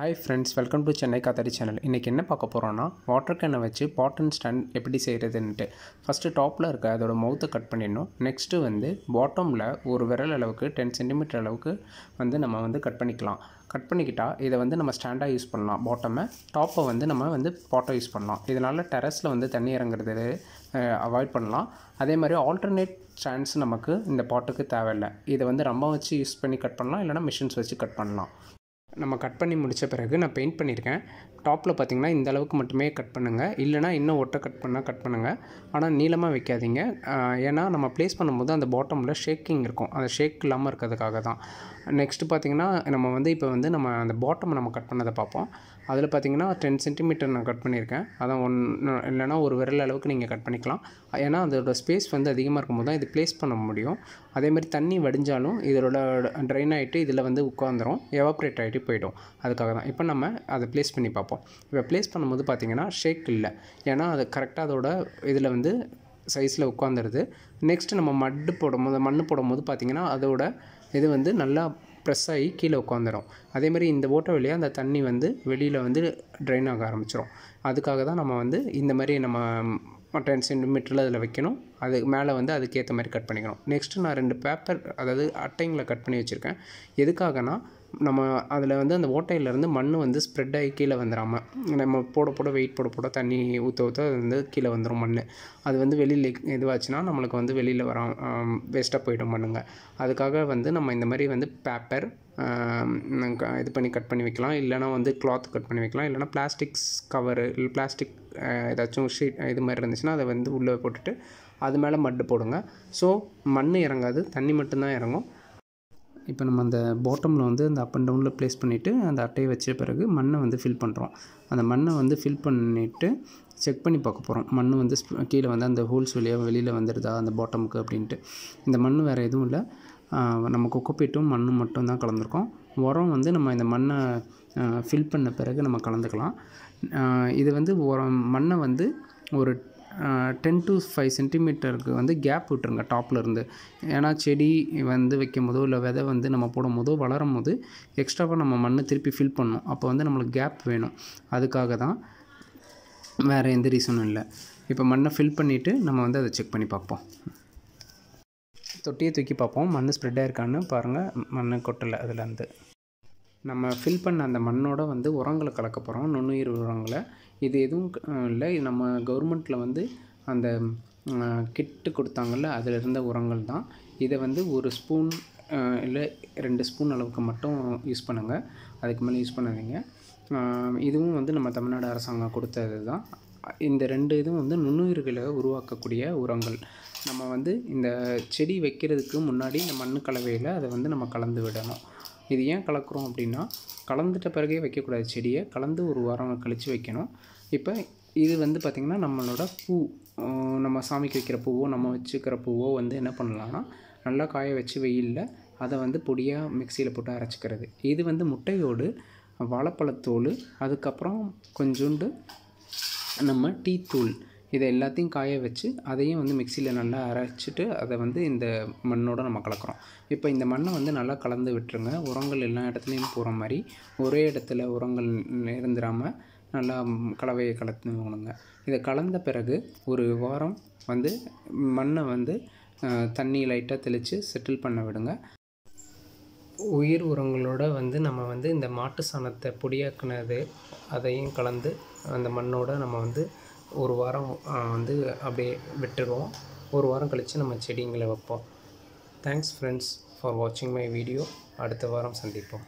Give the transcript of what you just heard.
hi friends welcome to Chennai காத்தாடி channel இன்றைக்கி என்ன பார்க்க போகிறோன்னா வாட்டர் கேனை வச்சு பாட்டன் ஸ்டாண்ட் எப்படி செய்கிறதுன்ட்டு ஃபஸ்ட்டு டாப்பில் இருக்க அதோட மவுத்தை கட் பண்ணிடணும் நெக்ஸ்ட்டு வந்து பாட்டமில் ஒரு விரல் அளவுக்கு டென் சென்டிமீட்டர் அளவுக்கு வந்து நம்ம வந்து கட் பண்ணிக்கலாம் கட் பண்ணிக்கிட்டால் இதை வந்து நம்ம ஸ்டாண்டாக யூஸ் பண்ணலாம் பாட்டமை டாப்பை வந்து நம்ம வந்து பாட்டை யூஸ் பண்ணலாம் இதனால் டெரஸில் வந்து தண்ணி இறங்குறது அவாய்ட் பண்ணலாம் அதே மாதிரி ஆல்டர்னேட் ஸ்டாண்ட்ஸ் நமக்கு இந்த பாட்டுக்கு தேவையில்லை இதை வந்து ரொம்ப வச்சு யூஸ் பண்ணி கட் பண்ணலாம் இல்லைனா மிஷின்ஸ் வச்சு கட் பண்ணலாம் நம்ம கட் பண்ணி முடித்த பிறகு நான் பெயிண்ட் பண்ணியிருக்கேன் டாப்பில் பார்த்திங்கன்னா இந்த அளவுக்கு மட்டுமே கட் பண்ணுங்கள் இல்லைனா இன்னும் ஒட்டை கட் பண்ணால் கட் பண்ணுங்கள் ஆனால் நீளமாக வைக்காதீங்க ஏன்னா நம்ம ப்ளேஸ் பண்ணும்போது அந்த பாட்டமில் ஷேக்கிங் இருக்கும் அந்த ஷேக் இல்லாமல் இருக்கிறதுக்காக தான் நெக்ஸ்ட்டு பார்த்திங்கன்னா நம்ம வந்து இப்போ வந்து நம்ம அந்த பாட்டம் நம்ம கட் பண்ணதை பார்ப்போம் அதில் பார்த்திங்கன்னா டென் சென்டிமீட்டர் நான் கட் பண்ணியிருக்கேன் அதான் ஒன் இல்லைனா ஒரு விரல் அளவுக்கு நீங்கள் கட் பண்ணிக்கலாம் ஏன்னா அதோட ஸ்பேஸ் வந்து அதிகமாக இருக்கும்போது தான் இது ப்ளேஸ் பண்ண முடியும் அதேமாதிரி தண்ணி வடிஞ்சாலும் இதோட ட்ரைன் ஆகிட்டு இதில் வந்து உட்காந்துரும் எவாப்ரேட் ஆகிட்டு மாதிரி போயிடும் அதுக்காக தான் இப்போ நம்ம அதை ப்ளேஸ் பண்ணி பார்ப்போம் இப்போ ப்ளேஸ் பண்ணும்போது பார்த்திங்கன்னா ஷேக் இல்லை ஏன்னா அது கரெக்டாக அதோட இதில் வந்து சைஸில் உட்காந்துருது நெக்ஸ்ட்டு நம்ம மட்டு போடும்போது மண் போடும்போது பார்த்திங்கன்னா அதோட இது வந்து நல்லா ப்ரெஸ் ஆகி கீழே உட்காந்துடும் அதேமாதிரி இந்த ஓட்டை வழியாக அந்த தண்ணி வந்து வெளியில் வந்து ட்ரைன் ஆக ஆரம்பிச்சிடும் அதுக்காக தான் நம்ம வந்து இந்த மாதிரி நம்ம டென் சென்டிமீட்டரில் அதில் வைக்கணும் அது மேலே வந்து அதுக்கேற்ற மாதிரி கட் பண்ணிக்கணும் நெக்ஸ்ட்டு நான் ரெண்டு பேப்பர் அதாவது அட்டைங்களை கட் பண்ணி வச்சுருக்கேன் எதுக்காகனா நம்ம அதில் வந்து அந்த ஓட்டையிலேருந்து மண் வந்து ஸ்ப்ரெட் ஆகி கீழே வந்துடாமல் நம்ம போட போட வெயிட் போட போட தண்ணி ஊற்ற ஊற்ற அது வந்து கீழே வந்துடும் மண் அது வந்து வெளியில் இதுவாச்சுன்னா நம்மளுக்கு வந்து வெளியில் வரா வேஸ்ட்டாக போயிடும் மண்ணுங்க அதுக்காக வந்து நம்ம இந்த மாதிரி வந்து பேப்பர் இது பண்ணி கட் பண்ணி வைக்கலாம் இல்லைனா வந்து கிளாத் கட் பண்ணி வைக்கலாம் இல்லைனா பிளாஸ்டிக்ஸ் கவரு இல்லை பிளாஸ்டிக் ஏதாச்சும் ஷீட் இது மாதிரி இருந்துச்சுன்னா அதை வந்து உள்ளே போட்டுட்டு அது மேலே மட்டு போடுங்க ஸோ மண் இறங்காது தண்ணி மட்டும்தான் இறங்கும் இப்போ நம்ம அந்த பாட்டமில் வந்து அந்த அப் அண்ட் டவுனில் ப்ளேஸ் பண்ணிவிட்டு அந்த அட்டையை வச்ச பிறகு மண்ணை வந்து ஃபில் பண்ணுறோம் அந்த மண்ணை வந்து ஃபில் பண்ணிவிட்டு செக் பண்ணி பார்க்க போகிறோம் மண் வந்து கீழே வந்து அந்த ஹோல்ஸ் வழியாக வெளியில் வந்துடுதா அந்த பாட்டமுக்கு அப்படின்ட்டு இந்த மண் வேறு எதுவும் இல்லை நம்ம குக்கப்பீட்டும் மண்ணும் மட்டும்தான் கலந்துருக்கோம் உரம் வந்து நம்ம இந்த மண்ணை ஃபில் பண்ண பிறகு நம்ம கலந்துக்கலாம் இது வந்து உரம் மண்ணை வந்து ஒரு டென் டு ஃபைவ் சென்டிமீட்டருக்கு வந்து கேப் விட்டுருங்க டாப்லேருந்து ஏன்னா செடி வந்து வைக்கும் போதோ இல்லை விதை வந்து நம்ம போடும் போதோ வளரும் போது எக்ஸ்ட்ராவாக நம்ம மண்ணை திருப்பி ஃபில் பண்ணணும் அப்போ வந்து நம்மளுக்கு கேப் வேணும் அதுக்காக தான் வேறு எந்த ரீசனும் இல்லை இப்போ மண்ணை ஃபில் பண்ணிவிட்டு நம்ம வந்து அதை செக் பண்ணி பார்ப்போம் தொட்டியை தூக்கி பார்ப்போம் மண் ஸ்ப்ரெட் ஆயிருக்கான்னு பாருங்கள் மண் கொட்டலை அதுலேருந்து நம்ம ஃபில் பண்ண அந்த மண்ணோட வந்து உரங்களை கலக்க போகிறோம் நுண்ணுயிர் உரங்களை இது எதுவும் இல்லை நம்ம கவர்மெண்ட்டில் வந்து அந்த கிட்டு கொடுத்தாங்கல்ல அதில் இருந்த உரங்கள் தான் இதை வந்து ஒரு ஸ்பூன் இல்லை ரெண்டு ஸ்பூன் அளவுக்கு மட்டும் யூஸ் பண்ணுங்கள் அதுக்கு மேலே யூஸ் பண்ணாதீங்க இதுவும் வந்து நம்ம தமிழ்நாடு அரசாங்கம் கொடுத்தது தான் இந்த ரெண்டு இதுவும் வந்து நுண்ணுயிர்களை உருவாக்கக்கூடிய உரங்கள் நம்ம வந்து இந்த செடி வைக்கிறதுக்கு முன்னாடி இந்த மண் கலவையில் அதை வந்து நம்ம கலந்து விடணும் இது ஏன் கலக்கிறோம் அப்படின்னா கலந்துட்ட பிறகே வைக்கக்கூடாது செடியை கலந்து ஒரு வாரம் கழித்து வைக்கணும் இப்போ இது வந்து பார்த்திங்கன்னா நம்மளோட பூ நம்ம சாமிக்கு வைக்கிற பூவோ நம்ம வச்சுக்கிற பூவோ வந்து என்ன பண்ணலான்னா நல்லா காய வச்சு வெயிலில் அதை வந்து பொடியாக மிக்சியில் போட்டு அரைச்சிக்கிறது இது வந்து முட்டையோடு வாழைப்பழத்தோல் அதுக்கப்புறம் கொஞ்சோண்டு நம்ம டீத்தூள் இதை எல்லாத்தையும் காய வச்சு அதையும் வந்து மிக்சியில் நல்லா அரைச்சிட்டு அதை வந்து இந்த மண்ணோடு நம்ம கலக்கிறோம் இப்போ இந்த மண்ணை வந்து நல்லா கலந்து விட்டுருங்க உரங்கள் எல்லா இடத்துலையும் போகிற மாதிரி ஒரே இடத்துல உரங்கள் இருந்துடாமல் நல்லா கலவையை கலந்துக்கணுங்க இதை கலந்த பிறகு ஒரு வாரம் வந்து மண்ணை வந்து தண்ணி லைட்டாக தெளித்து செட்டில் பண்ண விடுங்க உயிர் உரங்களோட வந்து நம்ம வந்து இந்த மாட்டு சாணத்தை பொடியாக்குனது அதையும் கலந்து அந்த மண்ணோடு நம்ம வந்து ஒரு வாரம் வந்து அப்படியே விட்டுருவோம் ஒரு வாரம் கழித்து நம்ம செடிங்களை வைப்போம் தேங்க்ஸ் ஃப்ரெண்ட்ஸ் ஃபார் வாட்சிங் மை வீடியோ அடுத்த வாரம் சந்திப்போம்